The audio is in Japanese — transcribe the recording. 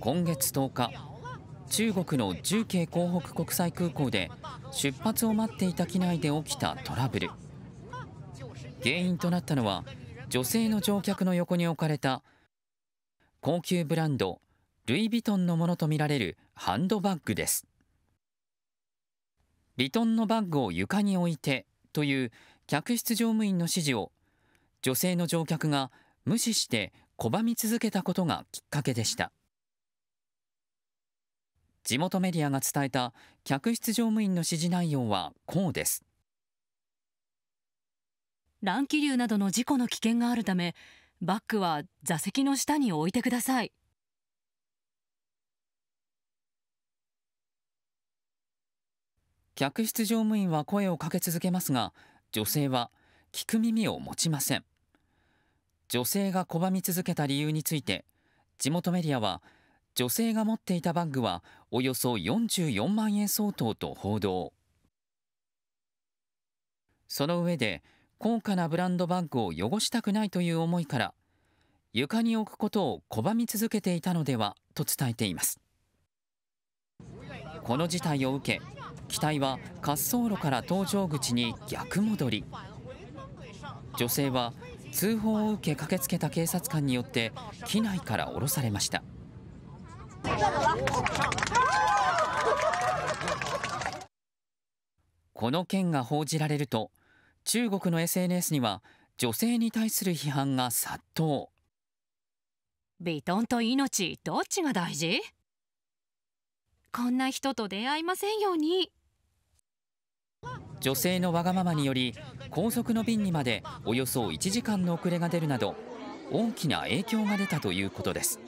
今月10日中国の重慶港北国際空港で出発を待っていた機内で起きたトラブル原因となったのは女性の乗客の横に置かれた高級ブランドルイ・ヴィトンのものとみられるハンドバッグですヴィトンのバッグを床に置いてという客室乗務員の指示を女性の乗客が無視して拒み続けたことがきっかけでした。地元メディアが伝えた客室乗務員の指示内容はこうです。乱気流などの事故の危険があるためバッグは座席の下に置いてください。客室乗務員は声をかけ続けますが女性は聞く耳を持ちません女性が拒み続けた理由について地元メディアは女性が持っていたバッグはおよそ44万円相当と報道。その上で高価なブランドバッグを汚したくないという思いから床に置くことを拒み続けていたのではと伝えています。この事態を受け機体は滑走路から搭乗口に逆戻り女性は通報を受け駆けつけた警察官によって機内から降ろされました。この件が報じられると中国の ＳＮＳ には女性に対する批判が殺到。ビトンと命どっちが大事こんな人と出会いませんように女性のわがままにより高速の便にまでおよそ1時間の遅れが出るなど大きな影響が出たということです。